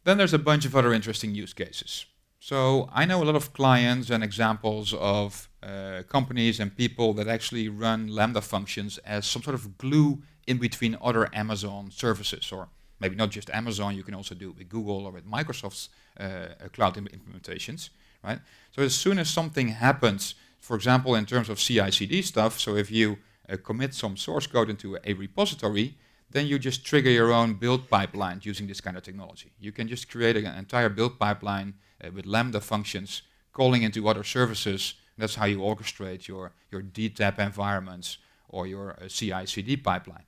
Then there's a bunch of other interesting use cases. So I know a lot of clients and examples of uh, companies and people that actually run Lambda functions as some sort of glue in between other Amazon services, or maybe not just Amazon, you can also do it with Google or with Microsoft's uh, cloud implementations, right? So as soon as something happens for example, in terms of CI/CD stuff, so if you uh, commit some source code into a repository, then you just trigger your own build pipeline using this kind of technology. You can just create an entire build pipeline uh, with Lambda functions calling into other services. That's how you orchestrate your, your DTAP environments or your uh, CI/CD pipeline.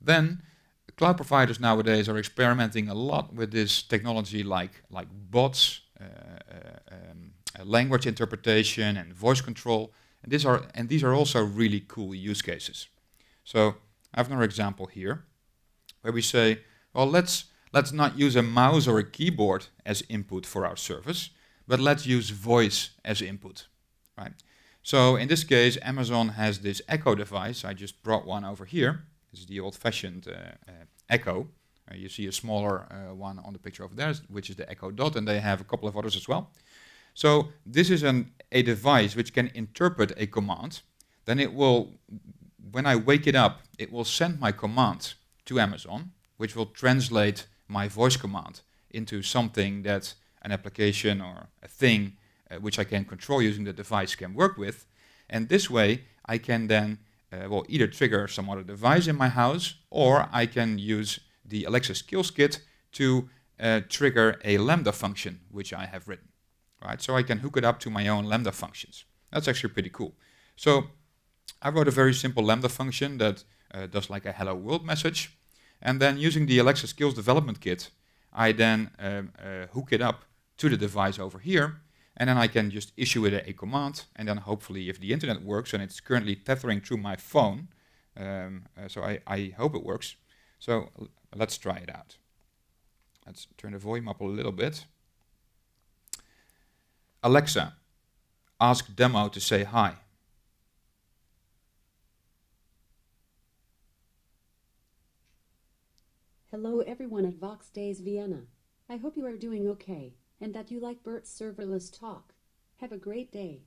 Then cloud providers nowadays are experimenting a lot with this technology like, like bots, uh, uh um, uh, language interpretation and voice control. And these are and these are also really cool use cases. So I have another example here, where we say, well, let's let's not use a mouse or a keyboard as input for our service, but let's use voice as input, right? So in this case, Amazon has this Echo device. I just brought one over here. This is the old-fashioned uh, uh, Echo. Uh, you see a smaller uh, one on the picture over there, which is the Echo Dot, and they have a couple of others as well. So this is an, a device which can interpret a command. Then it will, when I wake it up, it will send my command to Amazon, which will translate my voice command into something that an application or a thing uh, which I can control using the device can work with. And this way, I can then uh, well either trigger some other device in my house, or I can use the Alexa Skills Kit to uh, trigger a Lambda function which I have written right? So I can hook it up to my own Lambda functions. That's actually pretty cool. So I wrote a very simple Lambda function that uh, does like a hello world message. And then using the Alexa Skills Development Kit, I then um, uh, hook it up to the device over here. And then I can just issue it a, command. And then hopefully if the internet works and it's currently tethering through my phone, um, uh, so I, I hope it works. So let's try it out. Let's turn the volume up a little bit. Alexa, ask Demo to say hi. Hello everyone at Vox Days Vienna. I hope you are doing okay and that you like Bert's serverless talk. Have a great day.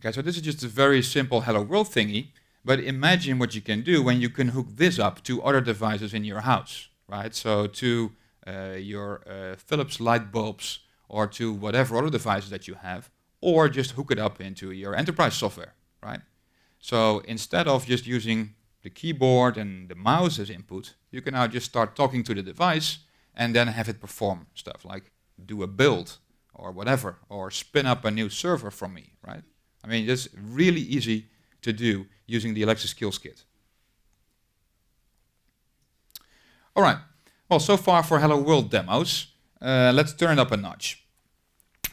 Okay, so this is just a very simple Hello World thingy, but imagine what you can do when you can hook this up to other devices in your house, right? So to uh, your uh, Philips light bulbs or to whatever other devices that you have, or just hook it up into your enterprise software, right? So instead of just using the keyboard and the mouse as input, you can now just start talking to the device and then have it perform stuff like do a build or whatever, or spin up a new server for me, right? I mean, it's really easy to do using the Alexa Skills Kit. All right, well, so far for Hello World demos, uh, let's turn it up a notch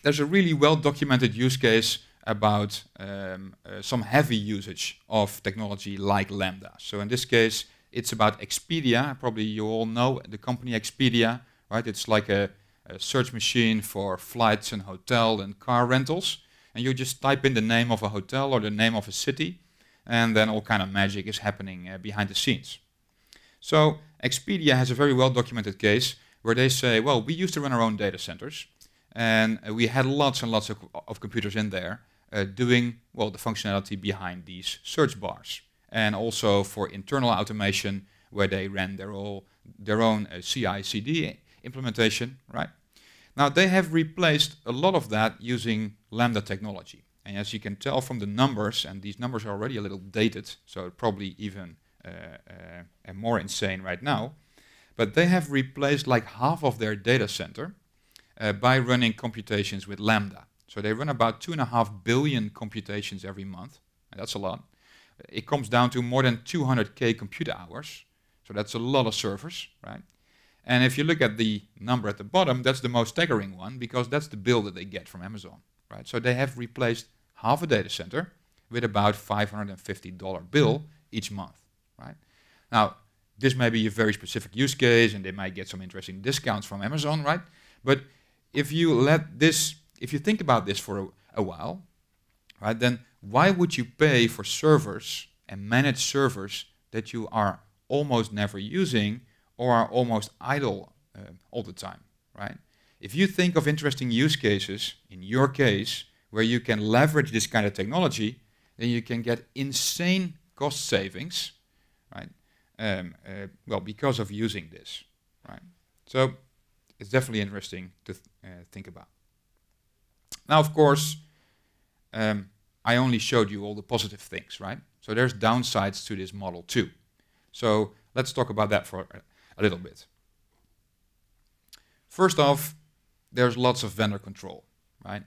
there's a really well-documented use case about um, uh, some heavy usage of technology like Lambda. So in this case, it's about Expedia. Probably you all know the company Expedia, right? It's like a, a search machine for flights and hotel and car rentals. And you just type in the name of a hotel or the name of a city, and then all kind of magic is happening uh, behind the scenes. So Expedia has a very well-documented case where they say, well, we used to run our own data centers. And we had lots and lots of, of computers in there uh, doing, well, the functionality behind these search bars. And also for internal automation, where they ran their, all, their own uh, CI-CD implementation, right? Now, they have replaced a lot of that using Lambda technology. And as you can tell from the numbers, and these numbers are already a little dated, so probably even uh, uh, more insane right now, but they have replaced like half of their data center uh, by running computations with Lambda. So they run about two and a half billion computations every month. that's a lot. It comes down to more than 200k computer hours. So that's a lot of servers, right? And if you look at the number at the bottom, that's the most staggering one because that's the bill that they get from Amazon, right? So they have replaced half a data center with about $550 bill each month, right? Now, this may be a very specific use case and they might get some interesting discounts from Amazon, right? But if you let this, if you think about this for a, a while, right, then why would you pay for servers and manage servers that you are almost never using or are almost idle uh, all the time, right? If you think of interesting use cases in your case where you can leverage this kind of technology, then you can get insane cost savings, right? Um, uh, well, because of using this, right? So it's definitely interesting to th uh, think about. Now, of course, um, I only showed you all the positive things, right? So there's downsides to this model too. So let's talk about that for a little bit. First off, there's lots of vendor control, right?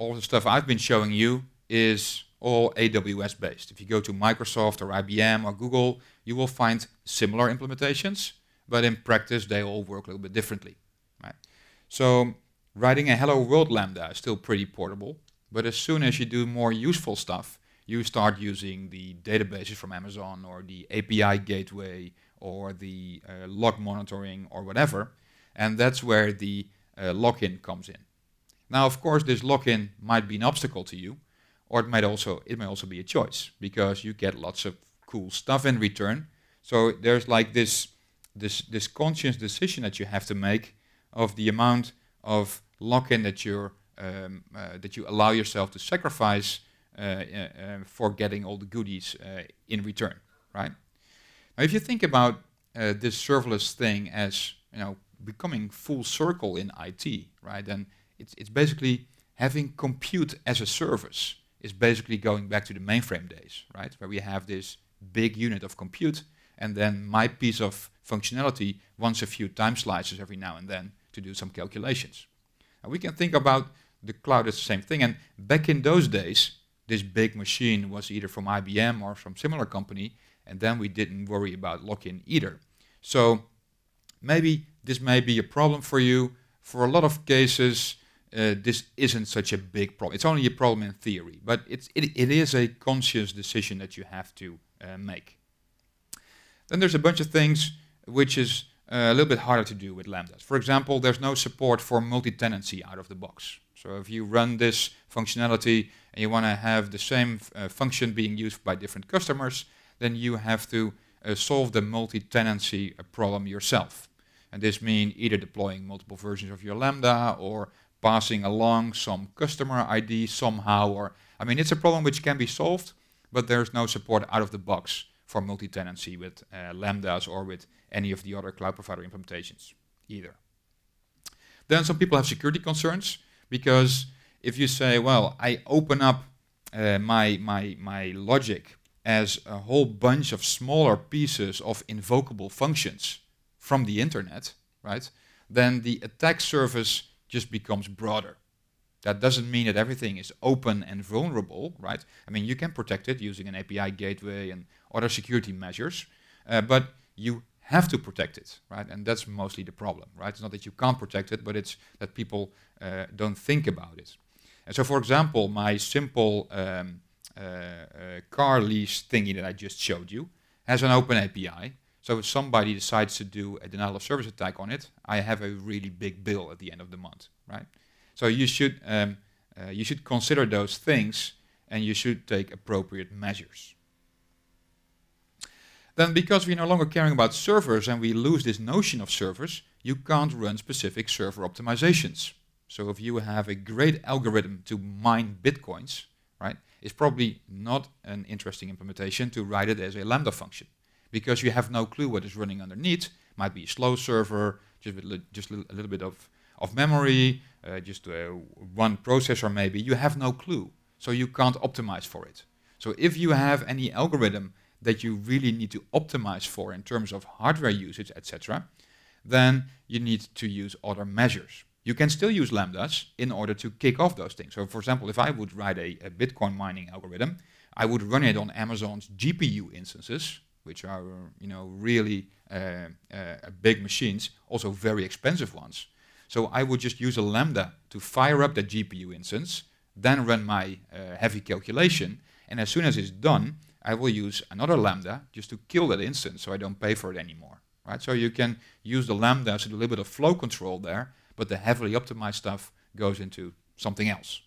All the stuff I've been showing you is all AWS based. If you go to Microsoft or IBM or Google, you will find similar implementations, but in practice they all work a little bit differently. So writing a hello world lambda is still pretty portable, but as soon as you do more useful stuff, you start using the databases from Amazon or the API gateway or the uh, log monitoring or whatever. And that's where the uh, lock-in comes in. Now, of course, this lock-in might be an obstacle to you, or it might also it may also be a choice because you get lots of cool stuff in return. So there's like this this this conscious decision that you have to make of the amount of lock-in that you um, uh, that you allow yourself to sacrifice uh, uh um, for getting all the goodies uh, in return, right? Now, if you think about uh, this serverless thing as you know becoming full circle in IT, right? Then it's it's basically having compute as a service is basically going back to the mainframe days, right? Where we have this big unit of compute, and then my piece of functionality wants a few time slices every now and then to do some calculations. And we can think about the cloud as the same thing. And back in those days, this big machine was either from IBM or from similar company, and then we didn't worry about lock-in either. So maybe this may be a problem for you. For a lot of cases, uh, this isn't such a big problem. It's only a problem in theory, but it's, it, it is a conscious decision that you have to uh, make. Then there's a bunch of things which is a little bit harder to do with Lambdas. For example, there's no support for multi-tenancy out of the box. So if you run this functionality and you want to have the same uh, function being used by different customers, then you have to uh, solve the multi-tenancy uh, problem yourself. And this means either deploying multiple versions of your Lambda or passing along some customer ID somehow. Or I mean, it's a problem which can be solved, but there's no support out of the box for multi-tenancy with uh, Lambdas or with any of the other cloud provider implementations either. Then some people have security concerns because if you say, well, I open up uh, my, my, my logic as a whole bunch of smaller pieces of invocable functions from the internet, right? Then the attack surface just becomes broader. That doesn't mean that everything is open and vulnerable, right? I mean, you can protect it using an API gateway and other security measures, uh, but you have to protect it, right? And that's mostly the problem, right? It's not that you can't protect it, but it's that people uh, don't think about it. And so, for example, my simple um, uh, uh, car lease thingy that I just showed you has an open API. So if somebody decides to do a denial of service attack on it, I have a really big bill at the end of the month, right? So you should um, uh, you should consider those things, and you should take appropriate measures then because we're no longer caring about servers and we lose this notion of servers, you can't run specific server optimizations. So if you have a great algorithm to mine bitcoins, right, it's probably not an interesting implementation to write it as a Lambda function because you have no clue what is running underneath. Might be a slow server, just, just a little bit of, of memory, uh, just uh, one processor maybe. You have no clue, so you can't optimize for it. So if you have any algorithm that you really need to optimize for in terms of hardware usage, etc., then you need to use other measures. You can still use lambdas in order to kick off those things. So for example, if I would write a, a Bitcoin mining algorithm, I would run it on Amazon's GPU instances, which are you know really uh, uh, big machines, also very expensive ones. So I would just use a lambda to fire up the GPU instance, then run my uh, heavy calculation, and as soon as it's done, I will use another lambda just to kill that instance so I don't pay for it anymore. Right? So you can use the to do a little bit of flow control there, but the heavily optimized stuff goes into something else.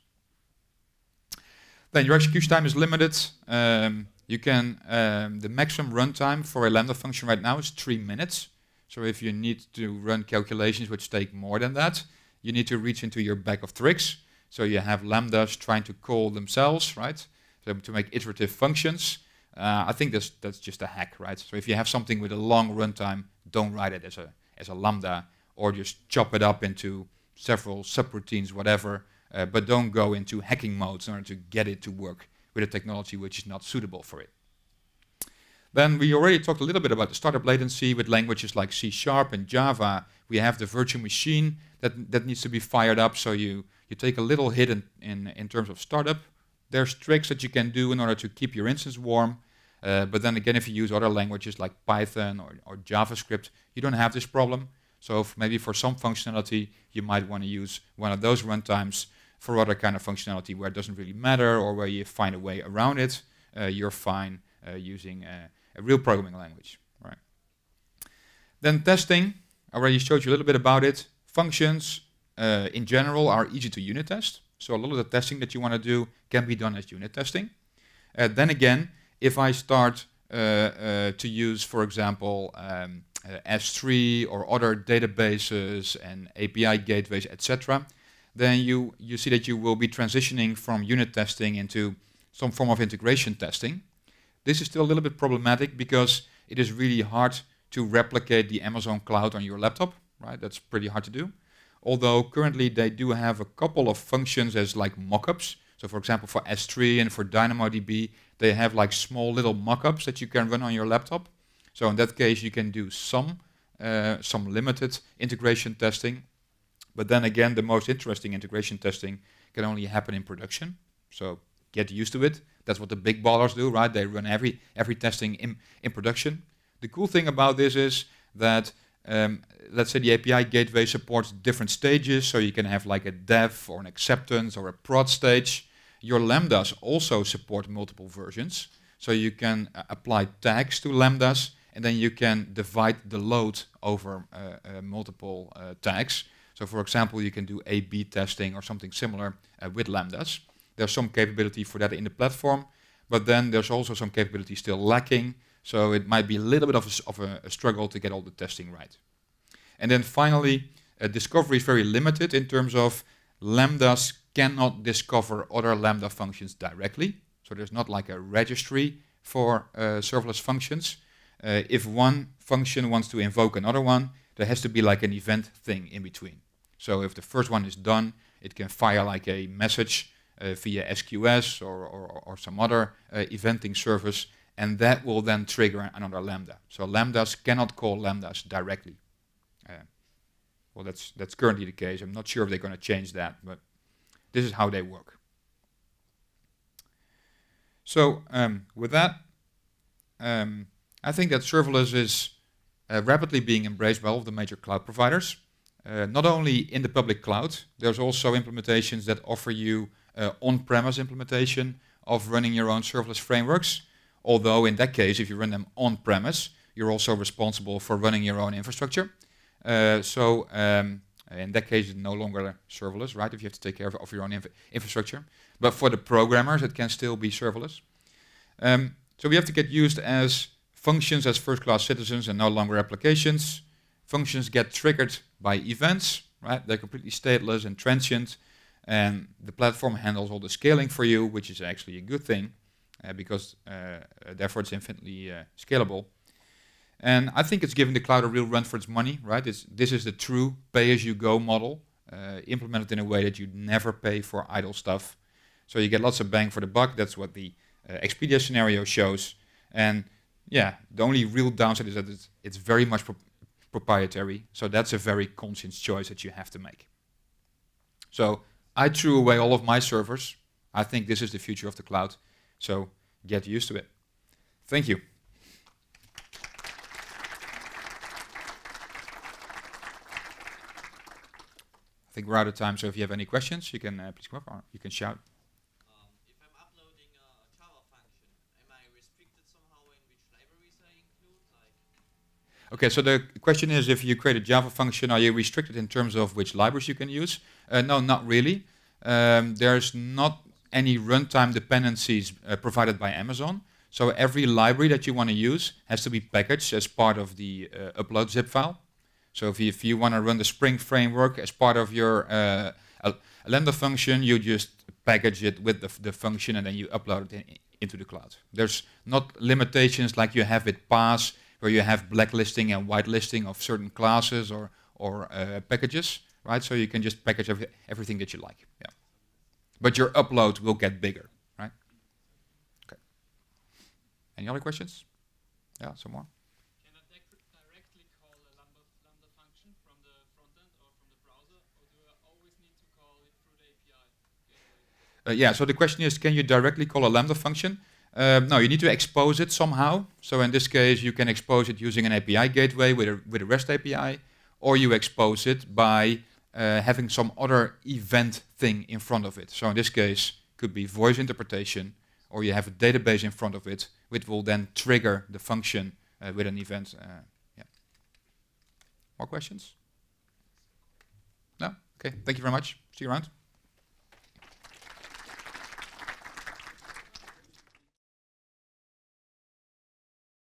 Then your execution time is limited. Um, you can um, the maximum runtime for a lambda function right now is three minutes. So if you need to run calculations which take more than that, you need to reach into your bag of tricks. So you have lambdas trying to call themselves, right? So to make iterative functions. Uh, I think that's that's just a hack, right? So if you have something with a long runtime, don't write it as a as a lambda, or just chop it up into several subroutines, whatever. Uh, but don't go into hacking modes in order to get it to work with a technology which is not suitable for it. Then we already talked a little bit about the startup latency with languages like C Sharp and Java. We have the virtual machine that, that needs to be fired up, so you, you take a little hit in, in, in terms of startup, there's tricks that you can do in order to keep your instance warm. Uh, but then again, if you use other languages like Python or, or JavaScript, you don't have this problem. So maybe for some functionality, you might want to use one of those runtimes for other kind of functionality where it doesn't really matter or where you find a way around it, uh, you're fine uh, using a, a real programming language, right? Then testing, I already showed you a little bit about it. Functions uh, in general are easy to unit test. So a lot of the testing that you want to do can be done as unit testing. Uh, then again, if I start uh, uh, to use, for example, um, uh, S3 or other databases and API gateways, etc., then you, you see that you will be transitioning from unit testing into some form of integration testing. This is still a little bit problematic because it is really hard to replicate the Amazon cloud on your laptop, right? That's pretty hard to do although currently they do have a couple of functions as like mockups. So for example, for S3 and for DynamoDB, they have like small little mockups that you can run on your laptop. So in that case, you can do some, uh, some limited integration testing. But then again, the most interesting integration testing can only happen in production. So get used to it. That's what the big ballers do, right? They run every every testing in, in production. The cool thing about this is that um, let's say the API gateway supports different stages, so you can have like a dev or an acceptance or a prod stage. Your lambdas also support multiple versions, so you can uh, apply tags to lambdas, and then you can divide the load over uh, uh, multiple uh, tags. So for example, you can do A-B testing or something similar uh, with lambdas. There's some capability for that in the platform, but then there's also some capability still lacking. So it might be a little bit of a, of a, a struggle to get all the testing right. And then finally, uh, discovery is very limited in terms of lambdas cannot discover other lambda functions directly. So there's not like a registry for uh, serverless functions. Uh, if one function wants to invoke another one, there has to be like an event thing in between. So if the first one is done, it can fire like a message uh, via SQS or, or, or some other uh, eventing service and that will then trigger another lambda. So lambdas cannot call lambdas directly. Uh, well, that's, that's currently the case. I'm not sure if they're going to change that, but this is how they work. So um, with that, um, I think that serverless is uh, rapidly being embraced by all of the major cloud providers. Uh, not only in the public cloud, there's also implementations that offer you uh, on-premise implementation of running your own serverless frameworks. Although in that case, if you run them on premise, you're also responsible for running your own infrastructure. Uh, so um, in that case, it's no longer serverless, right? If you have to take care of, of your own inf infrastructure. But for the programmers, it can still be serverless. Um, so we have to get used as functions as first-class citizens and no longer applications. Functions get triggered by events, right? They're completely stateless and transient, and the platform handles all the scaling for you, which is actually a good thing. Uh, because uh, uh, therefore it's infinitely scalable. And I think it's giving the cloud a real run for its money, right? It's, this is the true pay-as-you-go model, uh, implemented in a way that you never pay for idle stuff. So you get lots of bang for the buck. That's what the uh, Expedia scenario shows. And yeah, the only real downside is that it's, it's very much pro proprietary. So that's a very conscious choice that you have to make. So I threw away all of my servers. I think this is the future of the cloud. So get used to it. Thank you. I think we're out of time, so if you have any questions, you can uh, please come up or you can shout. okay, so the question is if you create a Java function, are you restricted in terms of which libraries you can use? Uh, no, not really. Um, there's not any runtime dependencies uh, provided by Amazon. So every library that you want to use has to be packaged as part of the uh, upload zip file. So if you, if you want to run the Spring framework as part of your uh, Lambda function, you just package it with the, the function and then you upload it in, into the cloud. There's not limitations like you have with PaaS, where you have blacklisting and whitelisting of certain classes or, or uh, packages, right? So you can just package every, everything that you like. Yeah but your upload will get bigger, right? Okay. Any other questions? Yeah, some more. Can I directly call a lambda, lambda function from the front end or from the browser, or do I always need to call it through the API? Uh, yeah, so the question is, can you directly call a lambda function? Uh, no, you need to expose it somehow. So in this case, you can expose it using an API gateway with a, with a REST API, or you expose it by uh, having some other event thing in front of it. So in this case, could be voice interpretation, or you have a database in front of it, which will then trigger the function uh, with an event. Uh, yeah. More questions? No? Okay, thank you very much. See you around.